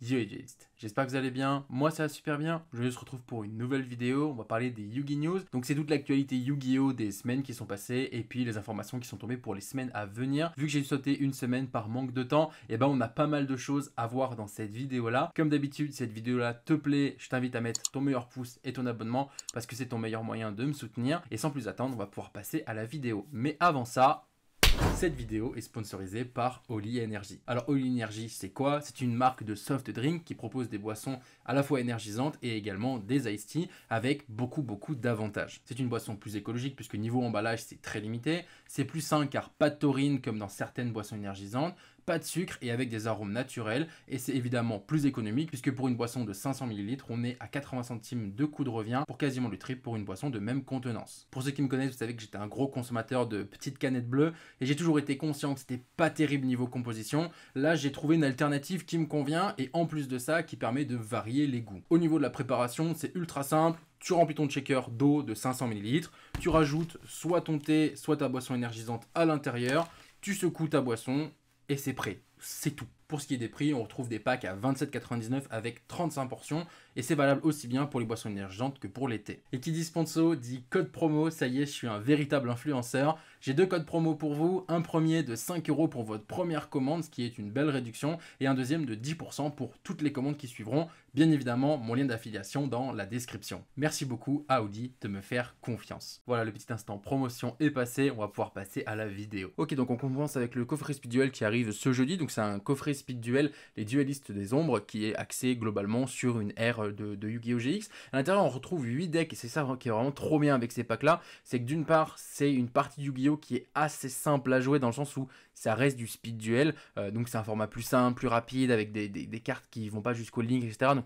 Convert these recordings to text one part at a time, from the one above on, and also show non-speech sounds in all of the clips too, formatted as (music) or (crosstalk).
Yo j'espère que vous allez bien, moi ça va super bien, je vous retrouve pour une nouvelle vidéo, on va parler des gi News, donc c'est toute l'actualité Yu-Gi-Oh des semaines qui sont passées et puis les informations qui sont tombées pour les semaines à venir. Vu que j'ai sauté une semaine par manque de temps, et eh ben on a pas mal de choses à voir dans cette vidéo là. Comme d'habitude, cette vidéo là te plaît, je t'invite à mettre ton meilleur pouce et ton abonnement parce que c'est ton meilleur moyen de me soutenir et sans plus attendre, on va pouvoir passer à la vidéo. Mais avant ça, cette vidéo est sponsorisée par Oli Energy. Alors Oli Energy, c'est quoi C'est une marque de soft drink qui propose des boissons à la fois énergisantes et également des iced tea avec beaucoup beaucoup d'avantages. C'est une boisson plus écologique puisque niveau emballage c'est très limité, c'est plus sain car pas de taurine comme dans certaines boissons énergisantes, pas de sucre et avec des arômes naturels. Et c'est évidemment plus économique puisque pour une boisson de 500 ml, on est à 80 centimes de coût de revient pour quasiment le triple pour une boisson de même contenance. Pour ceux qui me connaissent, vous savez que j'étais un gros consommateur de petites canettes bleues et j'ai toujours été conscient que c'était pas terrible niveau composition. Là, j'ai trouvé une alternative qui me convient et en plus de ça, qui permet de varier les goûts. Au niveau de la préparation, c'est ultra simple tu remplis ton shaker d'eau de 500 ml, tu rajoutes soit ton thé, soit ta boisson énergisante à l'intérieur, tu secoues ta boisson, et c'est prêt. C'est tout. Pour ce qui est des prix, on retrouve des packs à 27,99 avec 35 portions et c'est valable aussi bien pour les boissons énergisantes que pour l'été. Et qui dit sponsor dit code promo, ça y est, je suis un véritable influenceur. J'ai deux codes promo pour vous, un premier de 5 euros pour votre première commande, ce qui est une belle réduction, et un deuxième de 10% pour toutes les commandes qui suivront. Bien évidemment, mon lien d'affiliation dans la description. Merci beaucoup à Audi de me faire confiance. Voilà, le petit instant promotion est passé, on va pouvoir passer à la vidéo. Ok, donc on commence avec le coffret Speed Duel qui arrive ce jeudi, donc c'est un coffret Speed Duel, les duelistes des ombres, qui est axé globalement sur une ère de, de Yu-Gi-Oh! GX. À l'intérieur, on retrouve 8 decks, et c'est ça qui est vraiment trop bien avec ces packs-là, c'est que d'une part, c'est une partie Yu-Gi-Oh! qui est assez simple à jouer dans le sens où ça reste du speed duel. Euh, donc c'est un format plus simple, plus rapide, avec des, cartes qui vont pas jusqu'au link, etc. Donc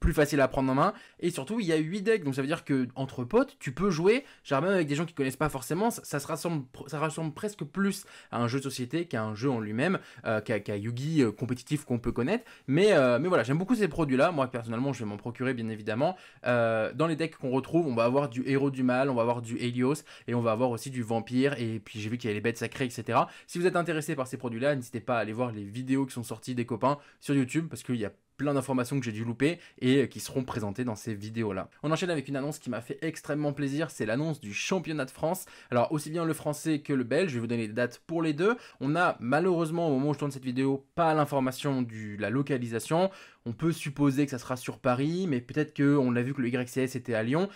plus facile à prendre en main. Et surtout, il y a 8 decks, donc ça veut dire que entre potes, tu peux jouer, genre même avec des gens qui connaissent pas forcément, ça, se rassemble, ça presque plus à un jeu de société qu'à un jeu en lui-même, euh, qu'à Yugi euh, compétitif qu'on peut connaître. Mais, euh, mais voilà, j'aime beaucoup ces produits-là. Moi, personnellement, je vais m'en procurer, bien évidemment. dans les decks qu'on retrouve, on va avoir du Héros du Mal, on va avoir du Helios, et on va avoir aussi du Vampire, et puis j'ai vu qu'il y avait les bêtes sacrées, etc. Si vous êtes intéressé par ces produits-là, n'hésitez pas à aller voir les vidéos qui sont sorties des copains sur YouTube, parce qu'il y a plein d'informations que j'ai dû louper et euh, qui seront présentées dans ces vidéos-là. On enchaîne avec une annonce qui m'a fait extrêmement plaisir, c'est l'annonce du championnat de France. Alors aussi bien le français que le belge, je vais vous donner les dates pour les deux. On a malheureusement au moment où je tourne cette vidéo pas l'information de la localisation. On peut supposer que ça sera sur Paris, mais peut-être qu'on a vu que le YCS était à Lyon,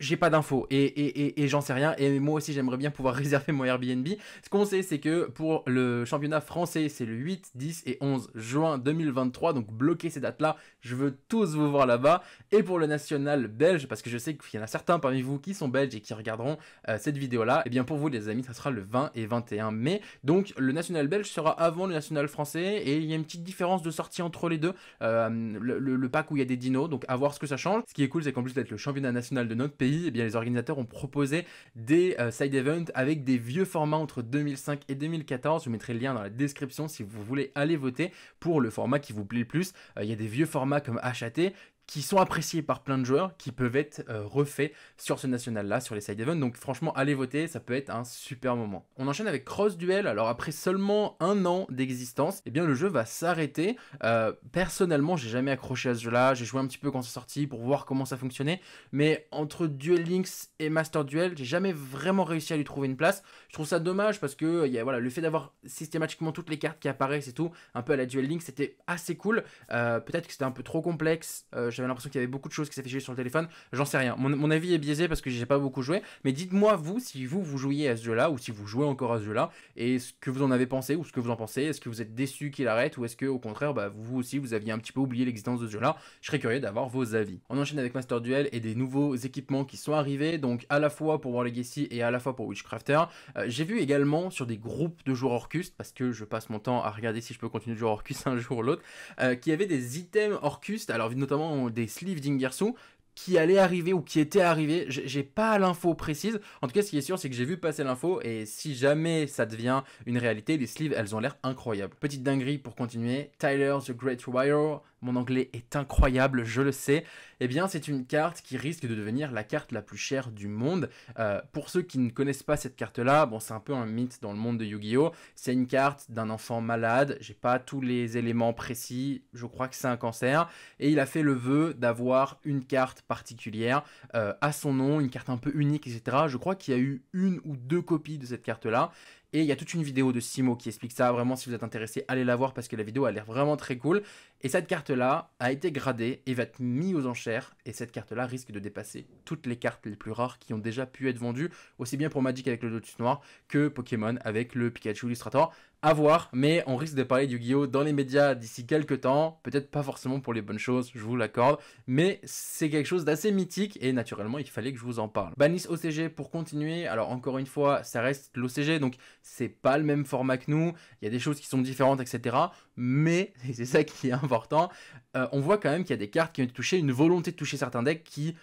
j'ai pas d'infos et, j'en sais rien. Et moi aussi, j'aimerais bien pouvoir (laughs) réserver mon Airbnb. Ce qu'on sait, c'est que pour le championnat français, c'est le 8, 10 et 11 juin 2023. Donc bloquez ces dates-là. Je veux tous vous voir là-bas. Et pour le national belge, parce que je sais qu'il y en a certains parmi vous qui sont belges et qui regarderont euh, cette vidéo-là, et eh bien pour vous, les amis, ça sera le 20 et 21 mai. Donc le national belge sera avant le national français. Et il y a une petite différence de sortie entre les deux. Euh, le, pack où il y a des dinos. Donc à voir ce que ça change. Ce qui est cool, c'est qu'en plus d'être le championnat national de notre pays, eh bien, les organisateurs ont proposé des euh, side events avec des vieux formats entre 2005 et 2014. Je vous mettrai le lien dans la description si vous voulez aller voter pour le format qui vous plaît le plus. Euh, il y a des vieux formats comme HAT qui sont appréciés par plein de joueurs, qui peuvent être euh, refaits sur ce national-là, sur les side events. Donc franchement, allez voter, ça peut être un super moment. On enchaîne avec Cross Duel. Alors après seulement un an d'existence, eh bien le jeu va s'arrêter. Euh, personnellement, j'ai jamais accroché à ce jeu-là. J'ai joué un petit peu quand c'est sorti pour voir comment ça fonctionnait, mais entre Duel Links et Master Duel, j'ai jamais vraiment réussi à lui trouver une place. Je trouve ça dommage parce que y a, voilà le fait d'avoir systématiquement toutes les cartes qui apparaissent et tout, un peu à la Duel Links, c'était assez cool. Euh, peut-être que c'était un peu trop complexe j'avais l'impression qu'il y avait beaucoup de choses qui s'affichaient sur le téléphone. J'en sais rien. Mon, avis est biaisé parce que j'ai pas beaucoup joué. Mais dites-moi, vous, si vous, vous jouiez à ce jeu-là ou si vous jouez encore à ce jeu-là et ce que vous en avez pensé ou ce que vous en pensez. Est-ce que vous êtes déçu qu'il arrête ou est-ce que, au contraire, bah, vous aussi, vous aviez un petit peu oublié l'existence de ce jeu-là Je serais curieux d'avoir vos avis. On enchaîne avec Master Duel et des nouveaux équipements qui sont arrivés. Donc, à la fois pour War Legacy et à la fois pour Witchcrafter. Euh, j'ai vu également sur des groupes de joueurs Orcus, parce que je passe mon temps à regarder si je peux continuer de jouer Orcus (laughs) un jour ou l'autre, euh, qu'il qui avait des items Orcus. Alors, notamment, des sleeves d'Ingersu qui allait arriver ou qui était arrivé. J'ai pas l'info précise. En tout cas, ce qui est sûr, c'est que j'ai vu passer l'info et si jamais ça devient une réalité, les sleeves, elles ont l'air incroyables. Petite dinguerie pour continuer. Tyler, The Great Wire, mon anglais est incroyable, je le sais, eh bien c'est une carte qui risque de devenir la carte la plus chère du monde. Euh, pour ceux qui ne connaissent pas cette carte-là, bon c'est un peu un mythe dans le monde de Yu-Gi-Oh! C'est une carte d'un enfant malade, j'ai pas tous les éléments précis, je crois que c'est un cancer, et il a fait le vœu d'avoir une carte particulière euh, à son nom, une carte un peu unique, etc. Je crois qu'il y a eu une ou deux copies de cette carte-là, et il y a toute une vidéo de Simo qui explique ça. Vraiment, si vous êtes intéressé, allez la voir parce que la vidéo a l'air vraiment très cool. Et cette carte-là a été gradée et va être mise aux enchères. Et cette carte-là risque de dépasser toutes les cartes les plus rares qui ont déjà pu être vendues, aussi bien pour Magic avec le Lotus Noir que Pokémon avec le Pikachu Illustrator à voir, mais on risque de parler du yu dans les médias d'ici quelques temps, peut-être pas forcément pour les bonnes choses, je vous l'accorde, mais c'est quelque chose d'assez mythique et naturellement il fallait que je vous en parle. Banis OCG pour continuer, alors encore une fois, ça reste l'OCG, donc c'est pas le même format que nous, il y a des choses qui sont différentes, etc. Mais, et (laughs) c'est ça qui est important, euh, on voit quand même qu'il y a des cartes qui ont été touchées, une volonté de toucher certains decks qui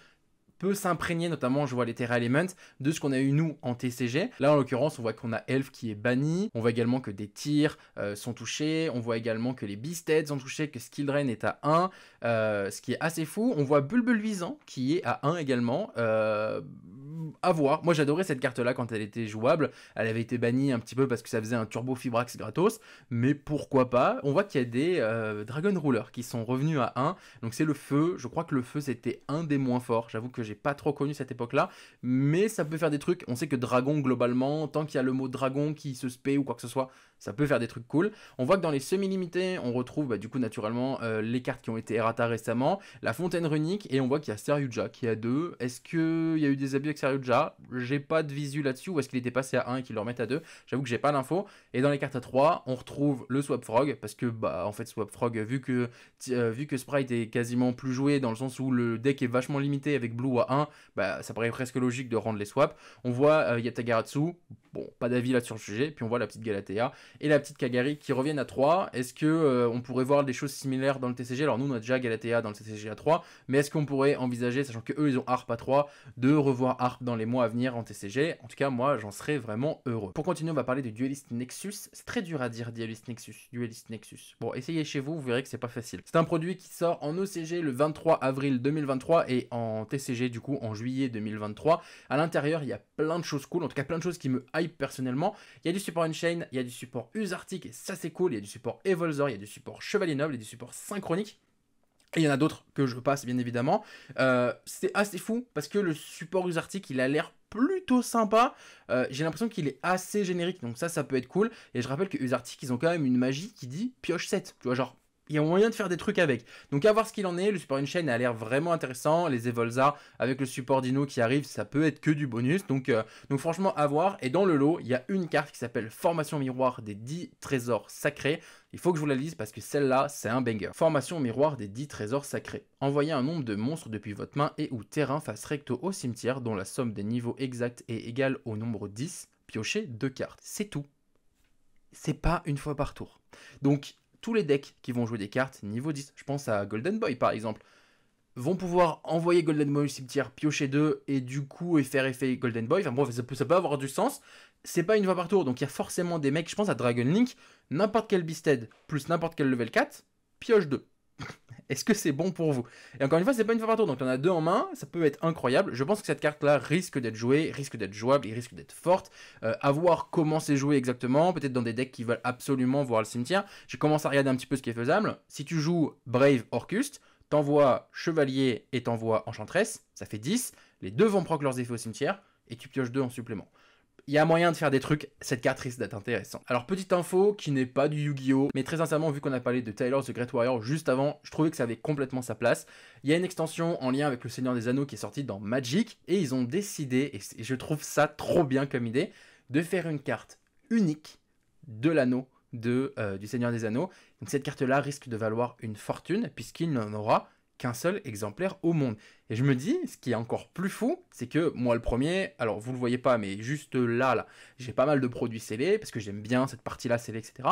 peut s'imprégner, notamment je vois les Terra Elements, de ce qu'on a eu nous en TCG. Là en l'occurrence on voit qu'on a Elf qui est banni, on voit également que des tirs euh, sont touchés, on voit également que les Beastheads sont touchés, que Skill Drain est à 1, euh, ce qui est assez fou. On voit Bulbul qui est à 1 également. Euh, à voir. Moi j'adorais cette carte là quand elle était jouable. Elle avait été bannie un petit peu parce que ça faisait un turbo Fibrax gratos, mais pourquoi pas On voit qu'il y a des Dragon Ruler qui sont revenus à 1, donc c'est le feu. Je crois que le feu c'était un des moins forts. J'avoue que j'ai pas trop connu cette époque-là, mais ça peut faire des trucs. On sait que dragon, globalement, tant qu'il y a le mot dragon qui se spé ou quoi que ce soit, ça peut faire des trucs cool. On voit que dans les semi-limités, on retrouve bah, du coup naturellement euh, les cartes qui ont été errata récemment, la fontaine runique, et on voit qu'il y a saryuja qui a deux Est-ce qu'il y a eu des abus avec Seriuja J'ai pas de visu là-dessus, ou est-ce qu'il était passé à 1 et qu'il le remettent à 2 J'avoue que j'ai pas l'info. Et dans les cartes à 3, on retrouve le Swap Frog, parce que bah en fait Swap Frog, vu que, euh, vu que Sprite est quasiment plus joué, dans le sens où le deck est vachement limité avec Blue 1, bah, ça paraît presque logique de rendre les swaps. On voit euh, Yatagaratsu, bon, pas d'avis là sur le sujet, puis on voit la petite Galatea et la petite Kagari qui reviennent à 3. Est-ce que euh, on pourrait voir des choses similaires dans le TCG Alors nous, on a déjà Galatea dans le TCG à 3, mais est-ce qu'on pourrait envisager, sachant que eux ils ont Harp à 3, de revoir Harp dans les mois à venir en TCG En tout cas, moi, j'en serais vraiment heureux. Pour continuer, on va parler du Duelist Nexus. C'est très dur à dire Duelist Nexus, Duelist Nexus. Bon, essayez chez vous, vous verrez que c'est pas facile. C'est un produit qui sort en OCG le 23 avril 2023 et en TCG du coup en juillet 2023. À l'intérieur, il y a plein de choses cool, en tout cas plein de choses qui me hype personnellement. Il y a du support Unchain, il y a du support Usartic, et ça c'est cool. Il y a du support Evolzor, il y a du support Chevalier Noble, il y a du support Synchronique. Et il y en a d'autres que je passe bien évidemment. Euh, c'est assez fou parce que le support Usartic, il a l'air plutôt sympa. Euh, j'ai l'impression qu'il est assez générique, donc ça, ça peut être cool. Et je rappelle que Usartic, ils ont quand même une magie qui dit pioche 7. Tu vois, genre il y a moyen de faire des trucs avec. Donc à voir ce qu'il en est, le support chaîne a l'air vraiment intéressant, les Evolza avec le support Dino qui arrive, ça peut être que du bonus. Donc, euh, donc franchement à voir. Et dans le lot, il y a une carte qui s'appelle Formation Miroir des 10 trésors sacrés. Il faut que je vous la lise parce que celle-là, c'est un banger. Formation miroir des 10 trésors sacrés. Envoyez un nombre de monstres depuis votre main et ou terrain face recto au cimetière dont la somme des niveaux exacts est égale au nombre 10. Piochez deux cartes. C'est tout. C'est pas une fois par tour. Donc tous les decks qui vont jouer des cartes niveau 10, je pense à Golden Boy par exemple, vont pouvoir envoyer Golden Boy au cimetière, piocher 2 et du coup et faire effet Golden Boy. Enfin bon, ça peut, avoir du sens. C'est pas une voie par tour, donc il y a forcément des mecs, je pense à Dragon Link, n'importe quel Beasted plus n'importe quel level 4, pioche 2. Est-ce que c'est bon pour vous Et encore une fois, c'est pas une fois par tour, donc on a deux en main, ça peut être incroyable. Je pense que cette carte-là risque d'être jouée, risque d'être jouable, et risque d'être forte. Euh, à voir comment c'est joué exactement, peut-être dans des decks qui veulent absolument voir le cimetière. Je commence à regarder un petit peu ce qui est faisable. Si tu joues Brave Orcust, t'envoies Chevalier et t'envoies Enchantresse, ça fait 10. Les deux vont proc leurs effets au cimetière, et tu pioches deux en supplément il y a moyen de faire des trucs, cette carte risque d'être intéressante. Alors petite info qui n'est pas du Yu-Gi-Oh, mais très sincèrement vu qu'on a parlé de Tyler the Great Warrior juste avant, je trouvais que ça avait complètement sa place. Il y a une extension en lien avec le Seigneur des Anneaux qui est sortie dans Magic et ils ont décidé, et je trouve ça trop bien comme idée, de faire une carte unique de l'anneau de, euh, du Seigneur des Anneaux. cette carte-là risque de valoir une fortune puisqu'il n'en aura qu'un seul exemplaire au monde. Et je me dis, ce qui est encore plus fou, c'est que moi le premier, alors vous le voyez pas, mais juste là, là, j'ai pas mal de produits scellés, parce que j'aime bien cette partie-là scellée, etc.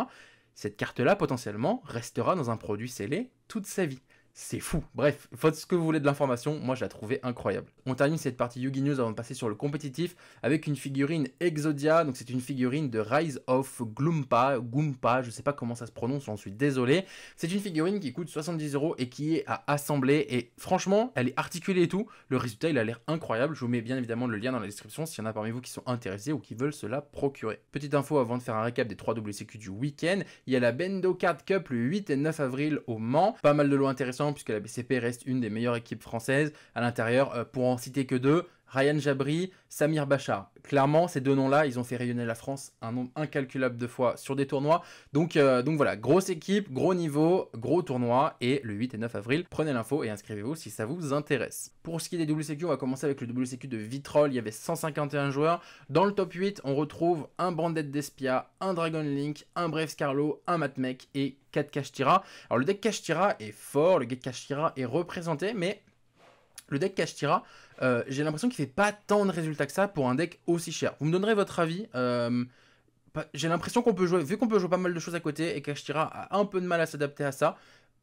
Cette carte-là, potentiellement, restera dans un produit scellé toute sa vie. C'est fou. Bref, faute ce que vous voulez de l'information, moi je la trouvais incroyable. On termine cette partie Yugi News avant de passer sur le compétitif avec une figurine Exodia. Donc c'est une figurine de Rise of Gloompa, Gloompa, je sais pas comment ça se prononce, j'en suis désolé. C'est une figurine qui coûte 70 euros et qui est à assembler. Et franchement, elle est articulée et tout. Le résultat, il a l'air incroyable. Je vous mets bien évidemment le lien dans la description s'il y en a parmi vous qui sont intéressés ou qui veulent cela procurer. Petite info avant de faire un récap des 3 WCQ du week-end, il y a la Bendo Card Cup le 8 et 9 avril au Mans. Pas mal de lots intéressants puisque la BCP reste une des meilleures équipes françaises à l'intérieur. Euh, pour en citer que deux, Ryan Jabri, Samir Bachar. Clairement, ces deux noms-là, ils ont fait rayonner la France un nombre incalculable de fois sur des tournois. Donc, euh, donc voilà, grosse équipe, gros niveau, gros tournoi. Et le 8 et 9 avril, prenez l'info et inscrivez-vous si ça vous intéresse. Pour ce qui est des WCQ, on va commencer avec le WCQ de Vitrol. Il y avait 151 joueurs. Dans le top 8, on retrouve un Bandette d'Espia, un Dragon Link, un Brave Scarlo, un Matmec et 4 Kashtira. Alors le deck Kashtira est fort, le deck Kashtira est représenté, mais le deck Kashtira euh, j'ai l'impression qu'il fait pas tant de résultats que ça pour un deck aussi cher. Vous me donnerez votre avis. Euh, j'ai l'impression qu'on peut jouer, vu qu'on peut jouer pas mal de choses à côté et qu'Ashtira a un peu de mal à s'adapter à ça,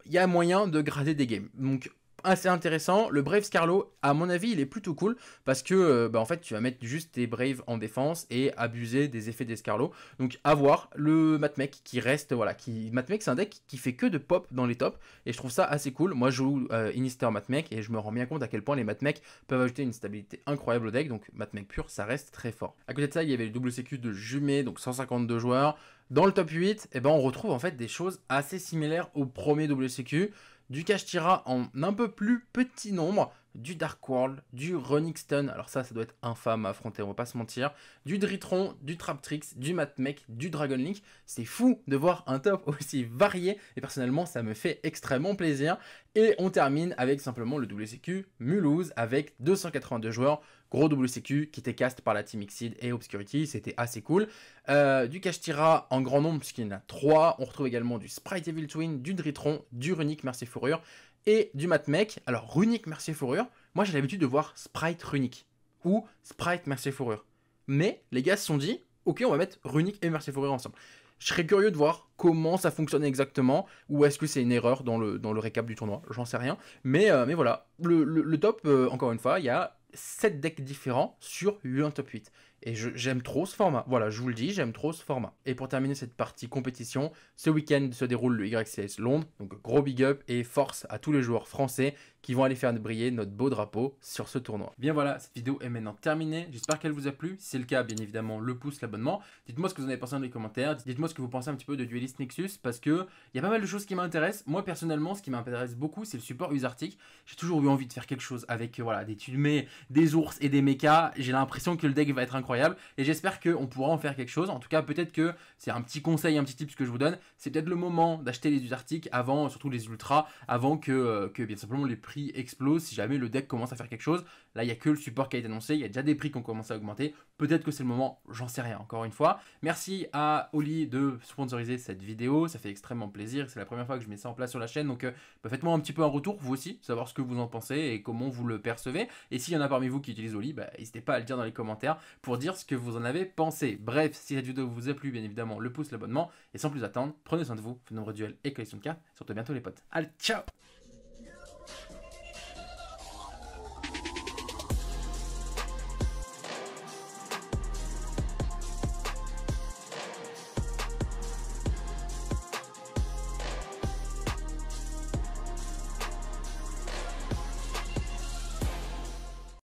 il y a moyen de grader des games. Donc assez intéressant. Le Brave Scarlo, à mon avis, il est plutôt cool parce que euh, bah, en fait, tu vas mettre juste tes Braves en défense et abuser des effets des Scarlo. Donc, à voir le Matmec qui reste, voilà, qui Matmec, c'est un deck qui fait que de pop dans les tops et je trouve ça assez cool. Moi, je joue euh, Inister Matmec et je me rends bien compte à quel point les Matmec peuvent ajouter une stabilité incroyable au deck. Donc, Matmec pur, ça reste très fort. À côté de ça, il y avait le double sécu de Jumet, donc 152 joueurs. Dans le top 8, et eh ben, on retrouve en fait des choses assez similaires au premier WCQ du Cash Tira en un peu plus petit nombre du Dark World, du Stone, alors ça, ça doit être infâme à affronter, on va pas se mentir, du Dritron, du Traptrix, du Matmec, du Dragon Link. C'est fou de voir un top (laughs) aussi varié et personnellement, ça me fait extrêmement plaisir. Et on termine avec simplement le WCQ Mulhouse avec 282 joueurs, gros WCQ qui était cast par la team Xid et Obscurity, c'était assez cool. Euh, du du Tira en grand nombre puisqu'il y en a 3, on retrouve également du Sprite Evil Twin, du Dritron, du Runic, merci Fourrure, et du Matmec. Alors, Runic, Mercier Fourrure, moi j'ai l'habitude de voir Sprite Runic ou Sprite Mercier Fourrure. Mais les gars se sont dit, ok, on va mettre Runic et Mercier Fourrure ensemble. Je serais curieux de voir comment ça fonctionne exactement, ou est-ce que c'est une erreur dans le, dans le récap du tournoi, j'en sais rien. Mais, euh, mais voilà, le, top, euh, encore une fois, il y a 7 decks différents sur 8 top 8. Et j'aime trop ce format. Voilà, je vous le dis, j'aime trop ce format. Et pour terminer cette partie compétition, ce week-end se déroule le YCS Londres. Donc gros big up et force à tous les joueurs français qui vont aller faire briller notre beau drapeau sur ce tournoi. Bien voilà, cette vidéo est maintenant terminée. J'espère qu'elle vous a plu. Si c'est le cas, bien évidemment, le pouce, l'abonnement. Dites-moi ce que vous en avez pensé dans les commentaires. Dites-moi ce que vous pensez un petit peu de Duelist Nexus parce que il y a pas mal de choses qui m'intéressent. Moi personnellement, ce qui m'intéresse beaucoup, c'est le support Usartic, J'ai toujours eu envie de faire quelque chose avec euh, voilà, des tulmés, des ours et des mechas. J'ai l'impression que le deck va être incroyable et j'espère qu'on pourra en faire quelque chose. En tout cas, peut-être que c'est un petit conseil, un petit ce que je vous donne. C'est peut-être le moment d'acheter les usartiques avant, surtout les ultras, avant que, euh, que bien simplement les plus explose si jamais le deck commence à faire quelque chose. Là, il y a que le support qui a été annoncé, il y a déjà des prix qui ont commencé à augmenter. Peut-être que c'est le moment, j'en sais rien, encore une fois. Merci à Oli de sponsoriser cette vidéo, ça fait extrêmement plaisir. C'est la première fois que je mets ça en place sur la chaîne, donc euh, bah, faites-moi un petit peu un retour, vous aussi, savoir ce que vous en pensez et comment vous le percevez. Et s'il y en a parmi vous qui utilisent Oli, bah, n'hésitez pas à le dire dans les commentaires pour dire ce que vous en avez pensé. Bref, si cette vidéo vous a plu, bien évidemment, le pouce, l'abonnement. Et sans plus attendre, prenez soin de vous, faites nombreux duels et collection de cas Surtout bientôt les potes. Allez, ciao